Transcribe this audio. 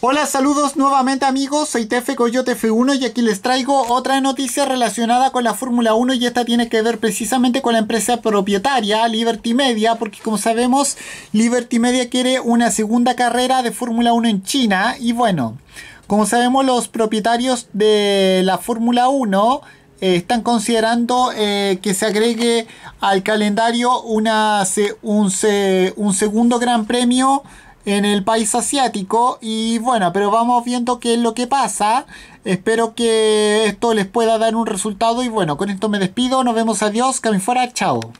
Hola, saludos nuevamente amigos, soy Tefe Coyote F1 y aquí les traigo otra noticia relacionada con la Fórmula 1 y esta tiene que ver precisamente con la empresa propietaria Liberty Media, porque como sabemos Liberty Media quiere una segunda carrera de Fórmula 1 en China y bueno, como sabemos los propietarios de la Fórmula 1 eh, están considerando eh, que se agregue al calendario una, un segundo gran premio en el país asiático. Y bueno, pero vamos viendo qué es lo que pasa. Espero que esto les pueda dar un resultado. Y bueno, con esto me despido. Nos vemos. Adiós. Camin fuera. Chao.